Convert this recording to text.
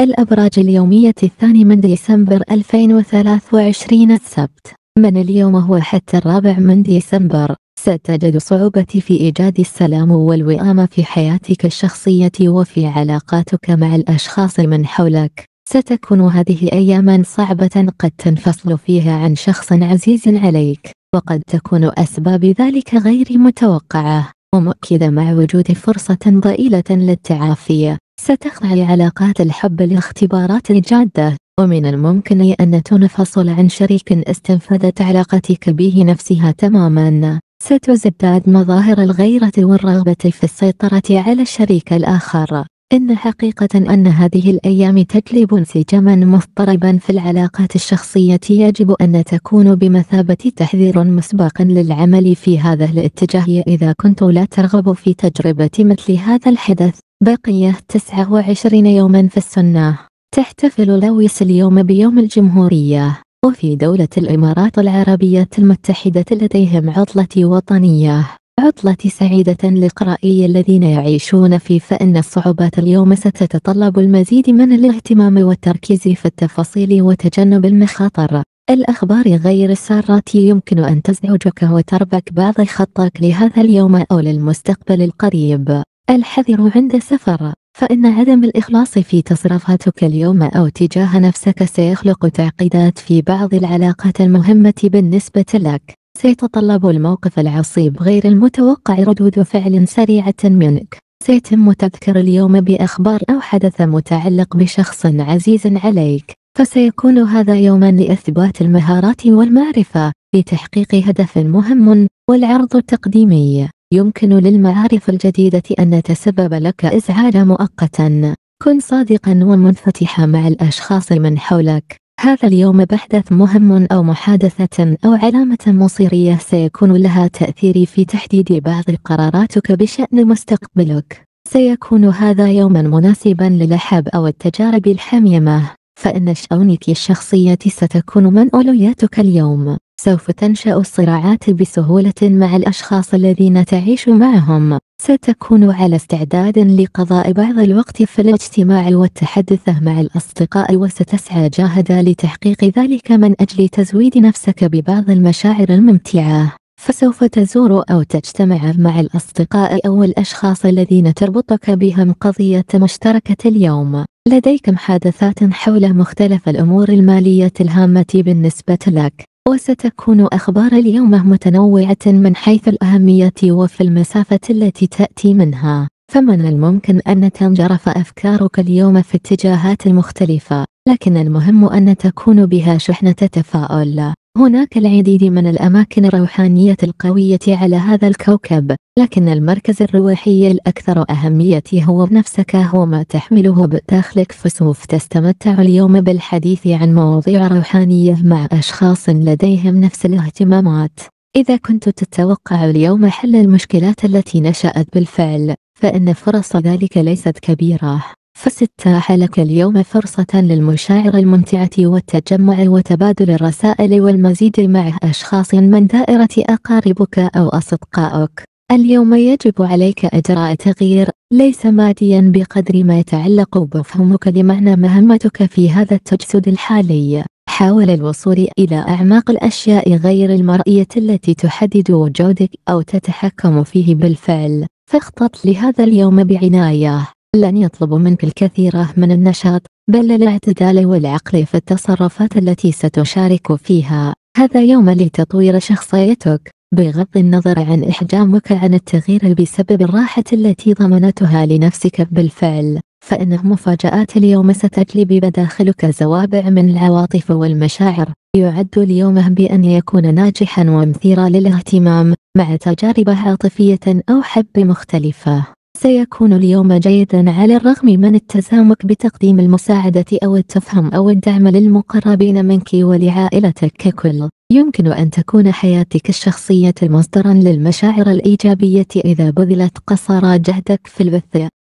الأبراج اليومية الثاني من ديسمبر 2023 السبت من اليوم هو حتى الرابع من ديسمبر ستجد صعوبة في إيجاد السلام والوئام في حياتك الشخصية وفي علاقاتك مع الأشخاص من حولك ستكون هذه أياما صعبة قد تنفصل فيها عن شخص عزيز عليك وقد تكون أسباب ذلك غير متوقعة ومؤكدة مع وجود فرصة ضئيلة للتعافي ستخضع علاقات الحب لاختبارات جادة ومن الممكن أن تنفصل عن شريك استنفذت علاقتك به نفسها تماما ستزداد مظاهر الغيرة والرغبة في السيطرة على الشريك الآخر إن حقيقة أن هذه الأيام تجلب انسجاما مضطربا في العلاقات الشخصية يجب أن تكون بمثابة تحذير مسبق للعمل في هذا الاتجاه إذا كنت لا ترغب في تجربة مثل هذا الحدث بقيه 29 يوما في السنة تحتفل لويس اليوم بيوم الجمهورية وفي دولة الإمارات العربية المتحدة لديهم عطلة وطنية عطلة سعيدة لقرائي الذين يعيشون في فإن الصعوبات اليوم ستتطلب المزيد من الاهتمام والتركيز في التفاصيل وتجنب المخاطر الأخبار غير السارة يمكن أن تزعجك وتربك بعض خطك لهذا اليوم أو للمستقبل القريب الحذر عند السفر فإن عدم الإخلاص في تصرفاتك اليوم أو تجاه نفسك سيخلق تعقيدات في بعض العلاقات المهمة بالنسبة لك سيتطلب الموقف العصيب غير المتوقع ردود فعل سريعة منك سيتم تذكر اليوم بأخبار أو حدث متعلق بشخص عزيز عليك فسيكون هذا يوما لإثبات المهارات والمعرفة لتحقيق هدف مهم والعرض التقديمي يمكن للمعارف الجديدة أن تسبب لك إزعاج مؤقتا كن صادقا ومنفتحا مع الأشخاص من حولك هذا اليوم بحدث مهم أو محادثة أو علامة مصيرية سيكون لها تأثير في تحديد بعض قراراتك بشأن مستقبلك سيكون هذا يوما مناسبا للحب أو التجارب الحميمة فإن شؤونك الشخصية ستكون من أولوياتك اليوم سوف تنشأ الصراعات بسهولة مع الأشخاص الذين تعيش معهم ستكون على استعداد لقضاء بعض الوقت في الاجتماع والتحدث مع الأصدقاء وستسعى جاهدا لتحقيق ذلك من أجل تزويد نفسك ببعض المشاعر الممتعة فسوف تزور أو تجتمع مع الأصدقاء أو الأشخاص الذين تربطك بهم قضية مشتركة اليوم لديك محادثات حول مختلف الأمور المالية الهامة بالنسبة لك وستكون أخبار اليوم متنوعة من حيث الأهمية وفي المسافة التي تأتي منها فمن الممكن أن تنجرف أفكارك اليوم في اتجاهات مختلفة لكن المهم أن تكون بها شحنة تفاؤل هناك العديد من الأماكن الروحانية القوية على هذا الكوكب لكن المركز الروحي الأكثر أهمية هو نفسك هو ما تحمله بتخلق فسوف تستمتع اليوم بالحديث عن مواضيع روحانية مع أشخاص لديهم نفس الاهتمامات إذا كنت تتوقع اليوم حل المشكلات التي نشأت بالفعل فإن فرص ذلك ليست كبيرة فست حالك اليوم فرصة للمشاعر الممتعة والتجمع وتبادل الرسائل والمزيد مع أشخاص من دائرة أقاربك أو أصدقائك اليوم يجب عليك إجراء تغيير ليس ماديا بقدر ما يتعلق بفهمك لمعنى مهمتك في هذا التجسد الحالي حاول الوصول إلى أعماق الأشياء غير المرئية التي تحدد وجودك أو تتحكم فيه بالفعل فاخطط لهذا اليوم بعناية لن يطلب منك الكثير من النشاط بل الاعتدال والعقل في التصرفات التي ستشارك فيها هذا يوم لتطوير شخصيتك بغض النظر عن إحجامك عن التغيير بسبب الراحة التي ضمنتها لنفسك بالفعل فإن مفاجآت اليوم ستجلب بداخلك زوابع من العواطف والمشاعر يعد اليوم بأن يكون ناجحا ومثيرا للاهتمام مع تجارب عاطفية أو حب مختلفة سيكون اليوم جيدا على الرغم من التزامك بتقديم المساعدة أو التفهم أو الدعم للمقربين منك ولعائلتك ككل يمكن أن تكون حياتك الشخصية مصدرا للمشاعر الإيجابية إذا بذلت قصارى جهدك في البث